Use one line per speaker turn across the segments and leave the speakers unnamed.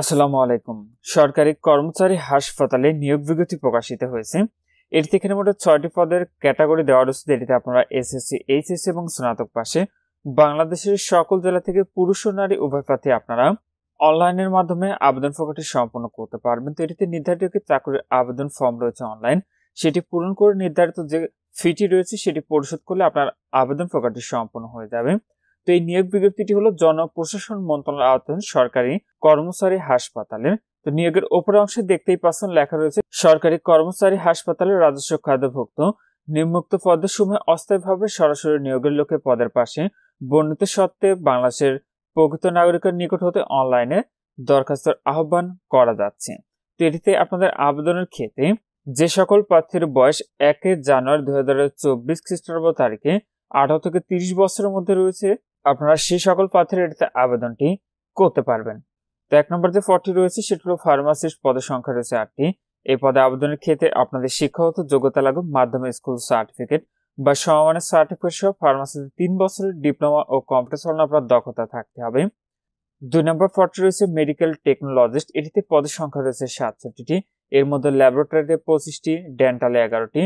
আসসালামু আলাইকুম সরকারি কর্মচারী হাসপাতালে নিয়োগ বিজ্ঞপ্তি প্রকাশিত হয়েছে এটিতে এখানে মোট ছয়টি পদের ক্যাটাগরি দেওয়া রয়েছে যেটিতে আপনারা এসএসসি এইচএসসি এবং স্নাতক পাশে বাংলাদেশের সকল জেলা থেকে পুরুষ ও নারী উভয় প্রার্থী আপনারা অনলাইনের মাধ্যমে আবেদন প্রক্রিয়াটি সম্পন্ন করতে পারবেন তো এটিতে নির্ধারিত একটি চাকরির আবেদন ফর্ম রয়েছে অনলাইন সেটি পূরণ করে নির্ধারিত যে ফিটি রয়েছে সেটি পরিশোধ করলে আপনার আবেদন প্রক্রিয়াটি সম্পন্ন হয়ে যাবে তো এই নিয়োগ বিজ্ঞপ্তিটি হলো জনপ্রশাসন মন্ত্রণালয়ের আওতাধীন সরকারি কর্মচারী হাসপাতালের তো নিয়োগের ওপর অংশে দেখতেই পাচ্ছেন লেখা রয়েছে সরকারি কর্মচারী হাসপাতালের রাজস্ব খাদ্যভুক্ত নিম্মুক্ত পদের সময় অস্থায়ীভাবে সরাসরি নিয়োগের লোকে পদের পাশে বর্ণিত সত্ত্বে বাংলাদেশের প্রকৃত নাগরিকের নিকট হতে অনলাইনে দরখাস্তের আহ্বান করা যাচ্ছে তো এটিতে আপনাদের আবেদনের ক্ষেত্রে যে সকল প্রার্থীর বয়স একে জানুয়ারি দুই হাজার চব্বিশ খ্রিস্টাব্দ তারিখে আঠারো থেকে তিরিশ বছরের মধ্যে রয়েছে আপনারা সেই সকল প্রার্থীরা এটাতে আবেদনটি করতে পারবেন তো এক নম্বর যে পদটি রয়েছে সেটি হলো ফার্মাসিস্ট পদের সংখ্যা রয়েছে আটটি এই পদে আবেদনের ক্ষেত্রে আপনাদের শিক্ষাগত যোগ্যতা লাগবে মাধ্যমিক স্কুল সার্টিফিকেট বা সমমানের সার্টিফিকেট সহ ফার্মাসিতে তিন বছরের ডিপ্লোমা ও কম্পিউটার চালানো আপনার দক্ষতা থাকতে হবে দুই নম্বর পদটি রয়েছে মেডিকেল টেকনোলজিস্ট এটিতে পদের সংখ্যা রয়েছে সাতষট্টিটি এর মধ্যে ল্যাবরেটরিতে পঁচিশটি ডেন্টালে এগারোটি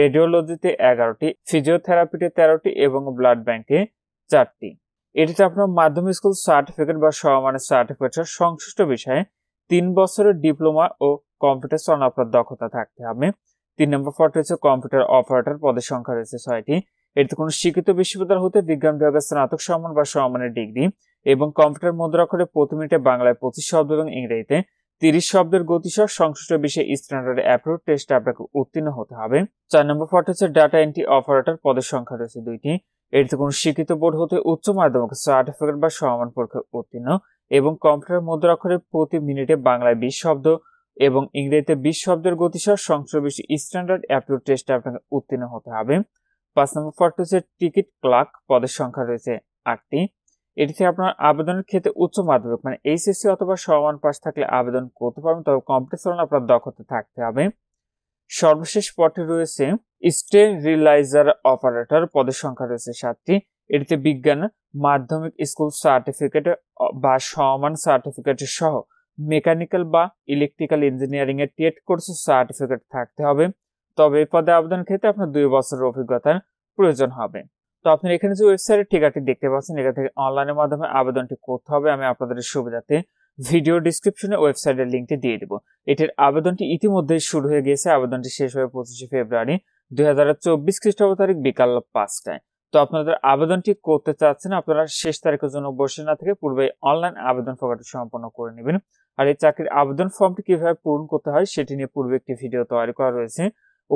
রেডিওলজিতে এগারোটি ফিজিওথেরাপিতে তেরোটি এবং ব্লাড ব্যাংকে চারটি এটিতে আপনার মাধ্যমিক স্কুল সার্টিফিকেট বা সমানের সার্টিফিকেটের সংশ্লিষ্ট বিষয়ে তিন বছরের ডিপ্লোমা ও কম্পিউটার চালানো দক্ষতা থাকতে হবে তিন নম্বর পদ রয়েছে কম্পিউটার অপারেটর পদের সংখ্যা রয়েছে ছয়টি এটিতে কোনো শিক্ষিত বিশ্ববিদ্যালয় হতে বিজ্ঞান বিভাগের স্নাতক সম্মান বা সমানের ডিগ্রি এবং কম্পিউটার মুদ্রাক্ষরে প্রতি মিনিটে বাংলায় পঁচিশ শব্দ এবং ইংরেজিতে তিরিশ শব্দের গতিসহ সংশ্লিষ্ট বিষয়ে স্ট্যান্ডার্ড অ্যাপ্রুভ টেস্ট আপনাকে উত্তীর্ণ হতে হবে চার নম্বর পদ হচ্ছে ডাটা এন্ট্রি অপারেটর পদের সংখ্যা রয়েছে দুইটি এটিতে কোনো শিক্ষিত বোর্ড হতে উচ্চ মাধ্যমিক সার্টিফিকেট বা সমান পরীক্ষা উত্তীর্ণ এবং কম্পিউটার অক্ষরে প্রতি মিনিটে বাংলায় বিশ শব্দ এবং ইংরেজিতে বিশ শব্দের গতিসহ সংশ্লিষ্ট স্ট্যান্ডার্ড অ্যাপটিউড টেস্টে আপনাকে উত্তীর্ণ হতে হবে পাঁচ নম্বর ফর্টি হচ্ছে টিকিট ক্লার্ক পদের সংখ্যা রয়েছে আটটি এটিতে আপনার আবেদনের ক্ষেত্রে উচ্চ মাধ্যমিক মানে এইচএসসি অথবা সমান পাস থাকলে আবেদন করতে পারবেন তবে কম্পিটিশন আপনার দক্ষতা থাকতে হবে সর্বশেষ পদটি রয়েছে স্টেন রিলাইজার অপারেটর পদের সংখ্যা রয়েছে সাতটি এটিতে বিজ্ঞান মাধ্যমিক স্কুল সার্টিফিকেট বা সমান সার্টিফিকেট সহ মেকানিক্যাল বা ইলেকট্রিক্যাল ইঞ্জিনিয়ারিং এর টেট কোর্স সার্টিফিকেট থাকতে হবে তবে এই পদে আবেদন ক্ষেত্রে আপনার দুই বছরের অভিজ্ঞতার প্রয়োজন হবে তো আপনি এখানে যে ওয়েবসাইটের ঠিকাটি দেখতে পাচ্ছেন এখান থেকে অনলাইনের মাধ্যমে আবেদনটি করতে হবে আমি আপনাদের সুবিধাতে ভিডিও ডিসক্রিপশনে ওয়েবসাইটের লিঙ্কটি দিয়ে দেবো এটির আবেদনটি ইতিমধ্যেই শুরু হয়ে গিয়েছে আবেদনটি শেষ হয়ে পঁচিশে ফেব্রুয়ারি দুই চব্বিশ খ্রিস্টাব্দ তারিখ বিকাল পাঁচটায় তো আপনাদের আবেদনটি করতে চাচ্ছেন আপনারা শেষ তারিখের জন্য বসে না থেকে পূর্বে অনলাইন আবেদন ফর্মটি সম্পন্ন করে নেবেন আর এই চাকরির আবেদন ফর্মটি কিভাবে পূরণ করতে হয় সেটি নিয়ে পূর্বে একটি ভিডিও তৈরি করা রয়েছে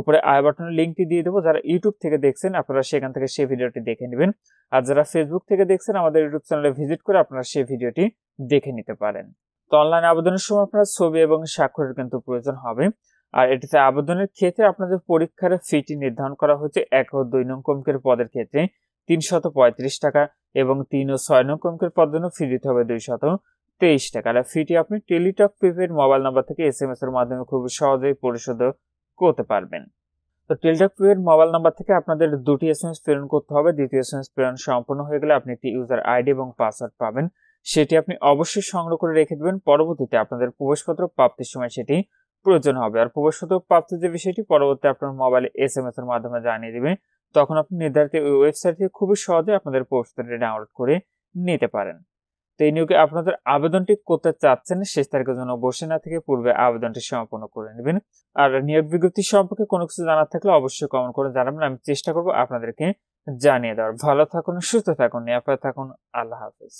উপরে আই বাটনের লিঙ্কটি দিয়ে দেবো যারা ইউটিউব থেকে দেখছেন আপনারা সেখান থেকে সেই ভিডিওটি দেখে নেবেন আর যারা ফেসবুক থেকে দেখছেন আমাদের ইউটিউব চ্যানেলে ভিজিট করে আপনারা সেই ভিডিওটি দেখে নিতে পারেন তো অনলাইন আবেদনের সময় আপনার ছবি এবং স্বাক্ষরের কিন্তু প্রয়োজন হবে আর এটিতে আবেদনের ক্ষেত্রে আপনাদের পরীক্ষার ফিটি নির্ধারণ করা হয়েছে এক ও দুই নং কমকের পদের ক্ষেত্রে তিনশত পঁয়ত্রিশ টাকা এবং তিন ও ছয় নং কমকের পদ জন্য ফি দিতে হবে দুইশত তেইশ টাকা আর ফিটি আপনি টেলিটক প্রিপেড মোবাইল নাম্বার থেকে এস এম এস এর মাধ্যমে খুব সহজেই পরিশোধ করতে পারবেন তো টেলিটক প্রিপেড মোবাইল নাম্বার থেকে আপনাদের দুটি এস এম এস প্রেরণ করতে হবে দ্বিতীয় এস এম এস প্রেরণ সম্পূর্ণ হয়ে গেলে আপনি একটি ইউজার আইডি এবং পাসওয়ার্ড পাবেন সেটি আপনি অবশ্যই সংগ্রহ করে রেখে দেবেন পরবর্তীতে আপনাদের প্রবেশপত্র প্রাপ্তির সময় সেটি প্রয়োজন হবে আর প্রবেশত প্রাপ্ত যে বিষয়টি পরবর্তী আপনার মোবাইলে এস এম এস এর মাধ্যমে জানিয়ে দেবেন তখন আপনি নির্ধারিত ওই ওয়েবসাইট থেকে খুবই সহজে আপনাদের প্রবেশপত্রটি ডাউনলোড করে নিতে পারেন তো এই নিয়োগে আপনাদের আবেদনটি করতে চাচ্ছেন শেষ তারিখের জন্য বসে না থেকে পূর্বে আবেদনটি সম্পন্ন করে নেবেন আর নিয়োগ বিজ্ঞপ্তি সম্পর্কে কোনো কিছু জানার থাকলে অবশ্যই কমেন্ট করে জানাবেন আমি চেষ্টা করব আপনাদেরকে জানিয়ে দেওয়ার ভালো থাকুন সুস্থ থাকুন নিরাপদ থাকুন আল্লাহ হাফিজ